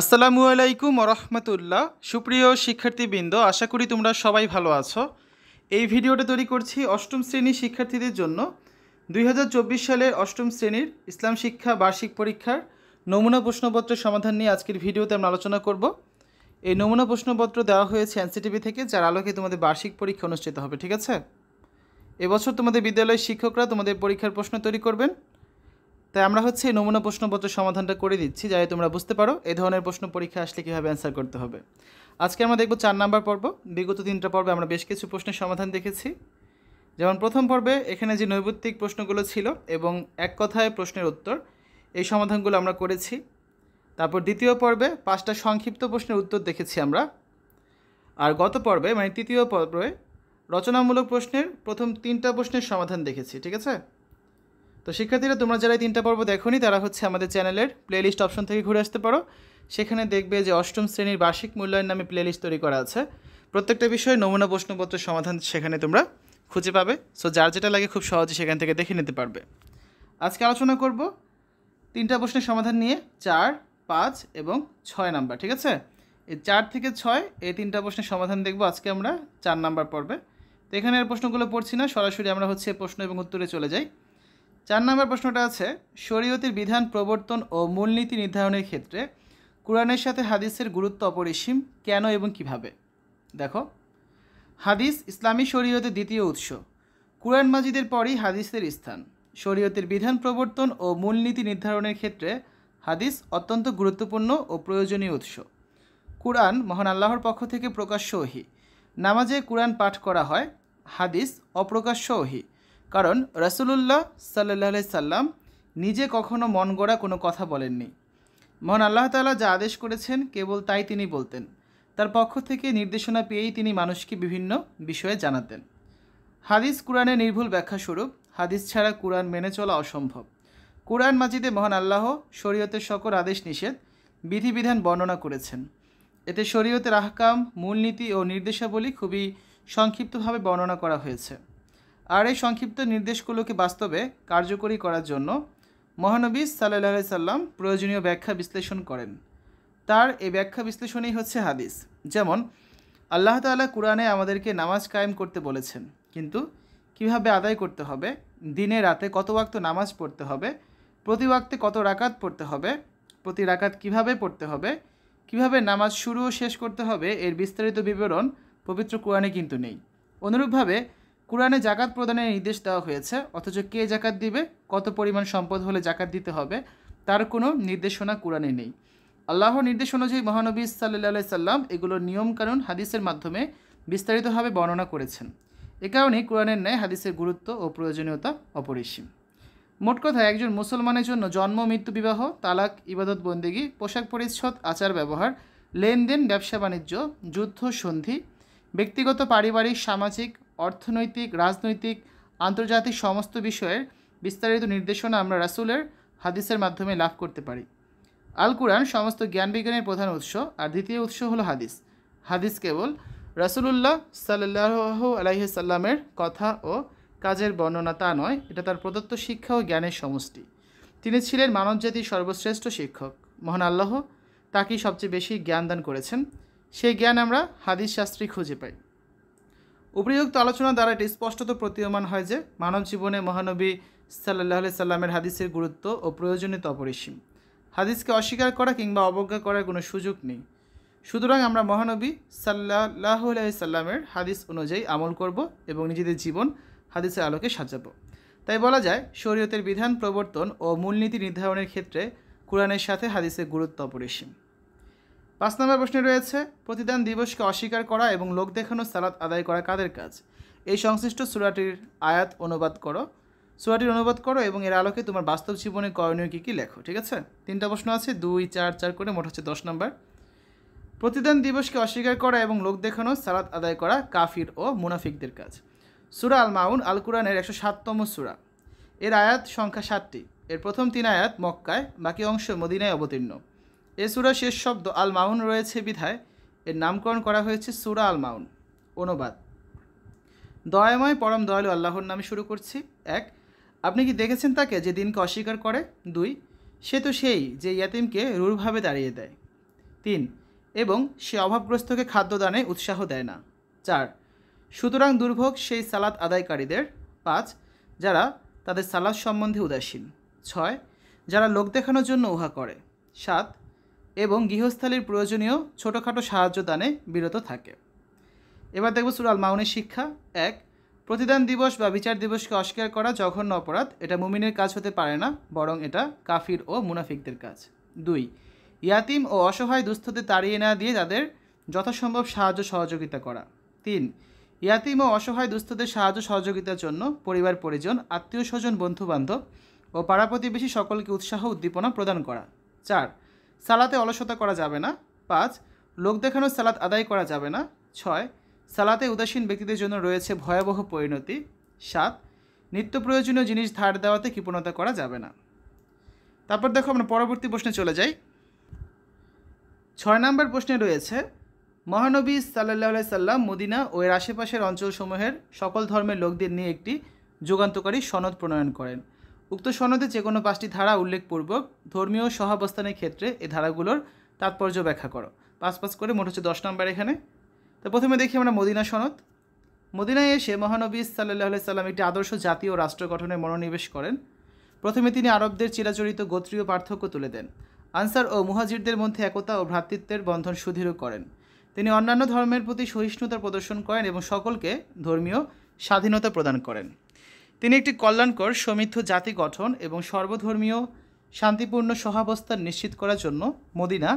আসসালামু আলাইকুম রহমতুল্লাহ সুপ্রিয় শিক্ষার্থীবৃন্দ আশা করি তোমরা সবাই ভালো আছো এই ভিডিওটা তৈরি করছি অষ্টম শ্রেণীর শিক্ষার্থীদের জন্য দুই সালের অষ্টম শ্রেণীর ইসলাম শিক্ষা বার্ষিক পরীক্ষার নমুনা প্রশ্নপত্রের সমাধান নিয়ে আজকের ভিডিওতে আমরা আলোচনা করব এই নমুনা প্রশ্নপত্র দেওয়া হয়েছে এনসিটিভি থেকে যার আলোকে তোমাদের বার্ষিক পরীক্ষা অনুষ্ঠিত হবে ঠিক আছে এবছর তোমাদের বিদ্যালয়ের শিক্ষকরা তোমাদের পরীক্ষার প্রশ্ন তৈরি করবেন তাই আমরা হচ্ছে এই নমুনা প্রশ্নপত্র সমাধানটা করে দিচ্ছি যাতে তোমরা বুঝতে পারো এই ধরনের প্রশ্ন পরীক্ষা আসলে কীভাবে অ্যান্সার করতে হবে আজকে আমরা দেখব চার নাম্বার পর্ব বিগত তিনটা পর্বে আমরা বেশ কিছু প্রশ্নের সমাধান দেখেছি যেমন প্রথম পর্বে এখানে যে নৈবত্তিক প্রশ্নগুলো ছিল এবং এক কথায় প্রশ্নের উত্তর এই সমাধানগুলো আমরা করেছি তারপর দ্বিতীয় পর্বে পাঁচটা সংক্ষিপ্ত প্রশ্নের উত্তর দেখেছি আমরা আর গত পর্বে মানে তৃতীয় পর্বে রচনামূলক প্রশ্নের প্রথম তিনটা প্রশ্নের সমাধান দেখেছি ঠিক আছে তো শিক্ষার্থীরা তোমরা যারা তিনটা পর্ব দেখোনি তারা হচ্ছে আমাদের চ্যানেলের প্লেলিস্ট অপশন থেকে ঘুরে আসতে পারো সেখানে দেখবে যে অষ্টম শ্রেণীর বার্ষিক মূল্যায়ন নামে প্লেলিস্ট তৈরি করা আছে প্রত্যেকটা বিষয়ে নমুনা প্রশ্নপত্রের সমাধান সেখানে তোমরা খুঁজে পাবে সো যার যেটা লাগে খুব সহজে সেখান থেকে দেখে নিতে পারবে আজকে আলোচনা করব তিনটা প্রশ্নের সমাধান নিয়ে চার পাঁচ এবং ছয় নাম্বার ঠিক আছে এই চার থেকে ছয় এই তিনটা প্রশ্নের সমাধান দেখব আজকে আমরা চার নাম্বার পর্বে তো আর প্রশ্নগুলো পড়ছি না সরাসরি আমরা হচ্ছে প্রশ্ন এবং উত্তরে চলে যাই চার নম্বর প্রশ্নটা আছে শরীয়তির বিধান প্রবর্তন ও মূলনীতি নির্ধারণের ক্ষেত্রে কোরআনের সাথে হাদিসের গুরুত্ব অপরিসীম কেন এবং কিভাবে দেখো হাদিস ইসলামী শরীয়তের দ্বিতীয় উৎস কোরআন মাজিদের পরই হাদিসের স্থান শরীয়তের বিধান প্রবর্তন ও মূলনীতি নির্ধারণের ক্ষেত্রে হাদিস অত্যন্ত গুরুত্বপূর্ণ ও প্রয়োজনীয় উৎস কোরআন মহান আল্লাহর পক্ষ থেকে প্রকাশ্য ওহি নামাজে কোরআন পাঠ করা হয় হাদিস অপ্রকাশ্য ওহি কারণ রসুলুল্লাহ সাল্লাহ সাল্লাম নিজে কখনো মন গড়া কোনো কথা বলেননি মহান আল্লাহ তালা যা আদেশ করেছেন কেবল তাই তিনি বলতেন তার পক্ষ থেকে নির্দেশনা পেয়েই তিনি মানুষকে বিভিন্ন বিষয়ে জানাতেন হাদিস কোরআনের নির্ভুল ব্যাখ্যা স্বরূপ হাদিস ছাড়া কোরআন মেনে চলা অসম্ভব কোরআন মাজিদে মহান আল্লাহ শরীয়তের সকল আদেশ নিষেধ বিধিবিধান বর্ণনা করেছেন এতে শরীয়তের আহকাম মূলনীতি ও নির্দেশাবলী খুবই সংক্ষিপ্তভাবে বর্ণনা করা হয়েছে আর এই সংক্ষিপ্ত নির্দেশগুলোকে বাস্তবে কার্যকরী করার জন্য মহানবী সাল্লাহ সাল্লাম প্রয়োজনীয় ব্যাখ্যা বিশ্লেষণ করেন তার এই ব্যাখ্যা বিশ্লেষণেই হচ্ছে হাদিস যেমন আল্লাহ তালা কোরআনে আমাদেরকে নামাজ কায়েম করতে বলেছেন কিন্তু কিভাবে আদায় করতে হবে দিনে রাতে কত ওয়াক্ত নামাজ পড়তে হবে প্রতি ওয়াক্তে কত রাকাত পড়তে হবে প্রতি রাকাত কিভাবে পড়তে হবে কিভাবে নামাজ শুরু ও শেষ করতে হবে এর বিস্তারিত বিবরণ পবিত্র কোরআনে কিন্তু নেই অনুরূপভাবে কোরআনে জাকাত প্রদানের নির্দেশ দেওয়া হয়েছে অথচ কে জাকাত দিবে কত পরিমাণ সম্পদ হলে জাকাত দিতে হবে তার কোনো নির্দেশনা কোরআনে নেই আল্লাহর নির্দেশ অনুযায়ী মহানবী সাল্লাই সাল্লাম এগুলোর নিয়মকানুন হাদিসের মাধ্যমে বিস্তারিতভাবে বর্ণনা করেছেন এ কারণে কোরআনের ন্যায় হাদিসের গুরুত্ব ও প্রয়োজনীয়তা অপরিসীম মোট কথা একজন মুসলমানের জন্য জন্ম মৃত্যু বিবাহ তালাক ইবাদত বন্দেগি পোশাক পরিচ্ছদ আচার ব্যবহার লেনদেন ব্যবসা বাণিজ্য যুদ্ধ সন্ধি ব্যক্তিগত পারিবারিক সামাজিক অর্থনৈতিক রাজনৈতিক আন্তর্জাতিক সমস্ত বিষয়ের বিস্তারিত নির্দেশনা আমরা রাসুলের হাদিসের মাধ্যমে লাভ করতে পারি আল কুরআন সমস্ত জ্ঞানবিজ্ঞানের প্রধান উৎস আর দ্বিতীয় উৎস হল হাদিস হাদিস কেবল রাসুলুল্লাহ সাল্লাহ সাল্লামের কথা ও কাজের বর্ণনা তা নয় এটা তার প্রদত্ত শিক্ষা ও জ্ঞানের সমষ্টি তিনি ছিলেন মানবজাতির সর্বশ্রেষ্ঠ শিক্ষক মহান আল্লাহ তাকেই সবচেয়ে বেশি জ্ঞান দান করেছেন সেই জ্ঞান আমরা হাদিস শাস্ত্রী খুঁজে পাই উপরিযুক্ত আলোচনা দ্বারা এটি স্পষ্টত প্রতীয়মান হয় যে মানব জীবনে মহানবী সাল্লাহ সাল্লামের হাদিসের গুরুত্ব ও প্রয়োজনীয়তা অপরিসীম হাদিসকে অস্বীকার করা কিংবা অবজ্ঞা করার কোনো সুযোগ নেই সুতরাং আমরা মহানবী সাল্লাহ সাল্লামের হাদিস অনুযায়ী আমল করব এবং নিজেদের জীবন হাদিসের আলোকে সাজাবো তাই বলা যায় শরীয়তের বিধান প্রবর্তন ও মূলনীতি নির্ধারণের ক্ষেত্রে কোরআনের সাথে হাদিসের গুরুত্ব অপরিসীম পাঁচ নম্বর প্রশ্নে রয়েছে প্রতিদান দিবসকে অস্বীকার করা এবং লোক দেখানো সালাত আদায় করা কাদের কাজ এই সংশ্লিষ্ট সুরাটির আয়াত অনুবাদ করো সুরাটির অনুবাদ করো এবং এর আলোকে তোমার বাস্তব জীবনে করণীয় কী কী লেখো ঠিক আছে তিনটা প্রশ্ন আছে দুই চার চার করে মোট হচ্ছে দশ নম্বর প্রতিদান দিবসকে অস্বীকার করা এবং লোক দেখানো সালাত আদায় করা কাফির ও মুনাফিকদের কাজ সুরা আল মাউন আল কুরানের একশো সাততম সুরা এর আয়াত সংখ্যা সাতটি এর প্রথম তিন আয়াত মক্কায় বাকি অংশ মদিনায় অবতীর্ণ এ সুরা শেষ শব্দ আল মাউন রয়েছে বিধায় এর নামকরণ করা হয়েছে সুরা আল মাউন অনুবাদ দয়াময় পরম দয়ালু আল্লাহর নামে শুরু করছি এক আপনি কি দেখেছেন তাকে যে দিনকে অস্বীকার করে দুই সে তো সেই যে ইয়াতিমকে রূঢ়ভাবে দাঁড়িয়ে দেয় তিন এবং সে অভাবগ্রস্তকে খাদ্যদানে উৎসাহ দেয় না চার সুতরাং দুর্ভোগ সেই সালাত আদায়কারীদের পাঁচ যারা তাদের সালাদ সম্বন্ধে উদাসীন ছয় যারা লোক দেখানোর জন্য উহা করে সাত এবং গৃহস্থালির প্রয়োজনীয় ছোটোখাটো সাহায্য দানে বিরত থাকে এবার দেখব সুরাল মাউনের শিক্ষা এক প্রতিদান দিবস বা বিচার দিবসকে অস্বীকার করা জঘন্য অপরাধ এটা মুমিনের কাজ হতে পারে না বরং এটা কাফির ও মুনাফিকদের কাজ দুই ইয়াতিম ও অসহায় দুস্থদের তাড়িয়ে না দিয়ে তাদের যথাসম্ভব সাহায্য সহযোগিতা করা তিন ইয়াতিম ও অসহায় দুস্থদের সাহায্য সহযোগিতার জন্য পরিবার পরিজন আত্মীয় স্বজন বন্ধুবান্ধব ও পাড়া প্রতিবেশী সকলকে উৎসাহ উদ্দীপনা প্রদান করা চার সালাতে অলসতা করা যাবে না পাঁচ লোক দেখানো সালাত আদায় করা যাবে না ছয় সালাতে উদাসীন ব্যক্তিদের জন্য রয়েছে ভয়াবহ পরিণতি সাত নিত্য প্রয়োজনীয় জিনিস ধার দেওয়াতে কৃপণতা করা যাবে না তারপর দেখো আমরা পরবর্তী প্রশ্নে চলে যাই ছয় নম্বর প্রশ্নে রয়েছে মহানবী সাল্লাহ সাল্লাম মদিনা ও এর আশেপাশের অঞ্চলসমূহের সকল ধর্মের লোকদের নিয়ে একটি যুগান্তকারী সনদ প্রণয়ন করেন উক্ত সনদে যে কোনো পাঁচটি ধারা উল্লেখপূর্বক ধর্মীয় সহাবস্থানের ক্ষেত্রে এই ধারাগুলোর তাৎপর্য ব্যাখ্যা করো পাঁচ পাঁচ করে মোট হচ্ছে দশ নম্বর এখানে তো প্রথমে দেখি আমরা মদিনা সনদ মদিনায় এসে মহানবী সাল্লাহ সাল্লাম একটি আদর্শ জাতি ও রাষ্ট্র গঠনে মনোনিবেশ করেন প্রথমে তিনি আরবদের চিরাচরিত গোত্রীয় পার্থক্য তুলে দেন আনসার ও মুহাজিরদের মধ্যে একতা ও ভ্রাতৃত্বের বন্ধন সুদৃঢ় করেন তিনি অন্যান্য ধর্মের প্রতি সহিষ্ণুতা প্রদর্শন করেন এবং সকলকে ধর্মীয় স্বাধীনতা প্রদান করেন তিনি একটি কল্যাণকর সমৃদ্ধ জাতি গঠন এবং সর্বধর্মীয় শান্তিপূর্ণ সহাবস্থান নিশ্চিত করার জন্য মদিনা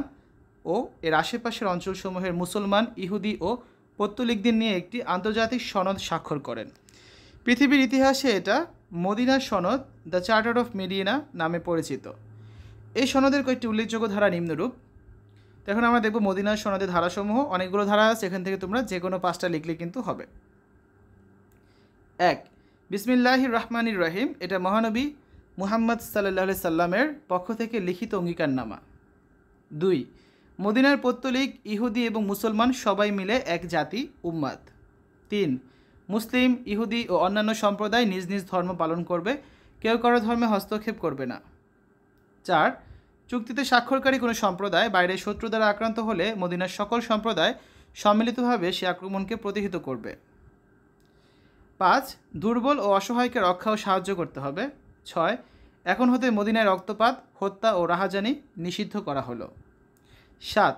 ও এর আশেপাশের অঞ্চলসমূহের মুসলমান ইহুদি ও পত্তলিকদের নিয়ে একটি আন্তর্জাতিক সনদ স্বাক্ষর করেন পৃথিবীর ইতিহাসে এটা মদিনা সনদ দ্য চার্টার অফ মেডিনা নামে পরিচিত এই সনদের কয়েকটি উল্লেখযোগ্য ধারা নিম্নরূপ এখন আমরা দেখব মদিনা সনদের ধারাসমূহ অনেকগুলো ধারা আছে এখান থেকে তোমরা যে কোনো পাঁচটা লিখলে কিন্তু হবে এক বিসমিল্লাহির রহমানির রহিম এটা মহানবী মুহাম্মদ সাল্লাহ সাল্লামের পক্ষ থেকে লিখিত অঙ্গীকারনামা দুই মদিনার পত্তলিক ইহুদি এবং মুসলমান সবাই মিলে এক জাতি উম্মাদ তিন মুসলিম ইহুদি ও অন্যান্য সম্প্রদায় নিজ নিজ ধর্ম পালন করবে কেউ কারো ধর্মে হস্তক্ষেপ করবে না চার চুক্তিতে স্বাক্ষরকারী কোনো সম্প্রদায় বাইরে শত্রু দ্বারা আক্রান্ত হলে মদিনার সকল সম্প্রদায় সম্মিলিতভাবে সে আক্রমণকে প্রতিহিত করবে পাঁচ দুর্বল ও অসহায়কে রক্ষা ও সাহায্য করতে হবে ছয় এখন হতে মদিনায় রক্তপাত হত্যা ও রাহাজানি নিষিদ্ধ করা হলো সাত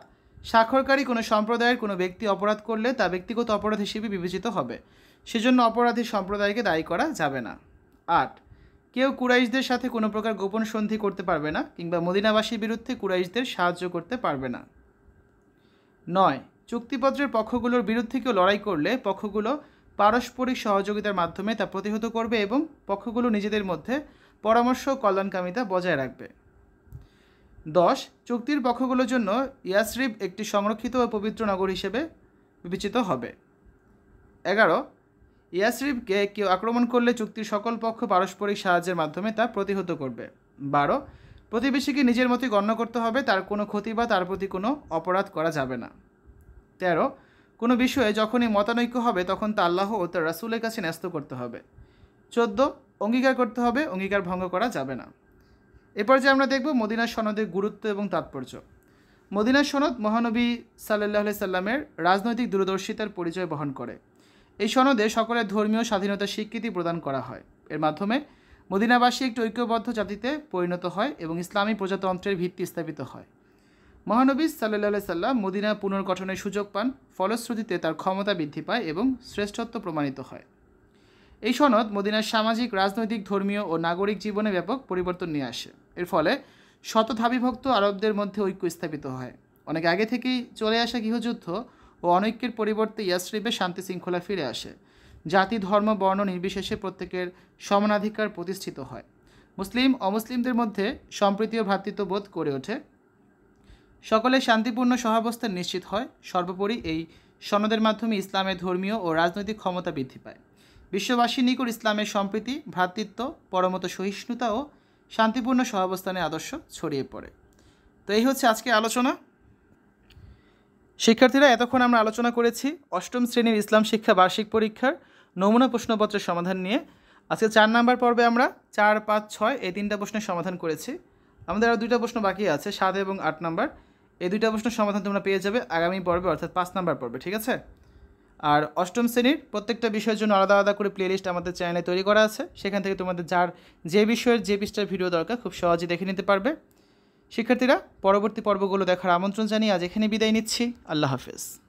স্বাক্ষরকারী কোনো সম্প্রদায়ের কোনো ব্যক্তি অপরাধ করলে তা ব্যক্তিগত অপরাধ হিসেবে বিবেচিত হবে সেজন্য অপরাধী সম্প্রদায়কে দায়ী করা যাবে না আট কেউ কুরাইশদের সাথে কোনো প্রকার গোপন সন্ধি করতে পারবে না কিংবা মদিনাবাসীর বিরুদ্ধে কুরাইশদের সাহায্য করতে পারবে না নয় চুক্তিপত্রের পক্ষগুলোর বিরুদ্ধে কেউ লড়াই করলে পক্ষগুলো পারস্পরিক সহযোগিতার মাধ্যমে তা প্রতিহত করবে এবং পক্ষগুলো নিজেদের মধ্যে পরামর্শ কল্যাণকামিতা বজায় রাখবে দশ চুক্তির পক্ষগুলোর জন্য ইয়াসরিব একটি সংরক্ষিত ও পবিত্র নগর হিসেবে বিবেচিত হবে এগারো ইয়াসরিবকে কেউ আক্রমণ করলে চুক্তির সকল পক্ষ পারস্পরিক সাহায্যের মাধ্যমে তা প্রতিহত করবে বারো প্রতিবেশীকে নিজের মতোই গণ্য করতে হবে তার কোনো ক্ষতি বা তার প্রতি কোনো অপরাধ করা যাবে না তেরো কোনো বিষয়ে যখনই মতানৈক্য হবে তখন তা আল্লাহ ও তার রাসুলের কাছে ন্যস্ত করতে হবে চোদ্দ অঙ্গীকার করতে হবে অঙ্গীকার ভঙ্গ করা যাবে না এ পর্যায়ে আমরা দেখব মদিনা সনদের গুরুত্ব এবং তাৎপর্য মদিনা সনদ মহানবী সাল্লাহ সাল্লামের রাজনৈতিক দূরদর্শিতার পরিচয় বহন করে এই সনদে সকলের ধর্মীয় স্বাধীনতা স্বীকৃতি প্রদান করা হয় এর মাধ্যমে মদিনাবাসী একটি ঐক্যবদ্ধ জাতিতে পরিণত হয় এবং ইসলামী প্রজাতন্ত্রের ভিত্তি স্থাপিত হয় মহানবী সাল্লাহ সাল্লাম মদিনা পুনর্গঠনের সুযোগ পান ফলশ্রুতিতে তার ক্ষমতা বৃদ্ধি পায় এবং শ্রেষ্ঠত্ব প্রমাণিত হয় এই সনদ মদিনার সামাজিক রাজনৈতিক ধর্মীয় ও নাগরিক জীবনে ব্যাপক পরিবর্তন নিয়ে আসে এর ফলে শতধাবিভক্ত আরবদের মধ্যে ঐক্য স্থাপিত হয় অনেক আগে থেকেই চলে আসা গৃহযুদ্ধ ও অনৈক্যের পরিবর্তে ইয়াসরিফে শান্তি শৃঙ্খলা ফিরে আসে জাতি ধর্ম বর্ণ নির্বিশেষে প্রত্যেকের সমানাধিকার প্রতিষ্ঠিত হয় মুসলিম অমুসলিমদের মধ্যে সম্প্রীতি ও ভ্রাতৃত্ববোধ করে ওঠে সকলে শান্তিপূর্ণ সহাবস্থান নিশ্চিত হয় সর্বোপরি এই সনদের মাধ্যমে ইসলামের ধর্মীয় ও রাজনৈতিক ক্ষমতা বৃদ্ধি পায় বিশ্ববাসী নিকট ইসলামের সম্প্রীতি ভ্রাতৃত্ব পরমত সহিষ্ণুতা ও শান্তিপূর্ণ সহাবস্থানের আদর্শ ছড়িয়ে পড়ে তো এই হচ্ছে আজকে আলোচনা শিক্ষার্থীরা এতক্ষণ আমরা আলোচনা করেছি অষ্টম শ্রেণীর ইসলাম শিক্ষা বার্ষিক পরীক্ষার নমুনা প্রশ্নপত্রের সমাধান নিয়ে আজকে চার নাম্বার পর্বে আমরা চার পাঁচ ছয় এই তিনটা প্রশ্নের সমাধান করেছি আমাদের আরও দুইটা প্রশ্ন বাকি আছে সাত এবং আট নাম্বার এই দুইটা প্রশ্নের সমাধান তোমরা পেয়ে যাবে আগামী পর্বে অর্থাৎ পাঁচ নাম্বার পর্বে ঠিক আছে আর অষ্টম শ্রেণীর প্রত্যেকটা বিষয়ের জন্য আলাদা আলাদা করে প্লেলিস্ট আমাদের চ্যানেলে তৈরি করা আছে সেখান থেকে তোমাদের যার যে বিষয়ের যে পিসটার ভিডিও দরকার খুব সহজে দেখে নিতে পারবে শিক্ষার্থীরা পরবর্তী পর্বগুলো দেখার আমন্ত্রণ জানিয়ে আজ এখানে বিদায় নিচ্ছি আল্লাহ হাফেজ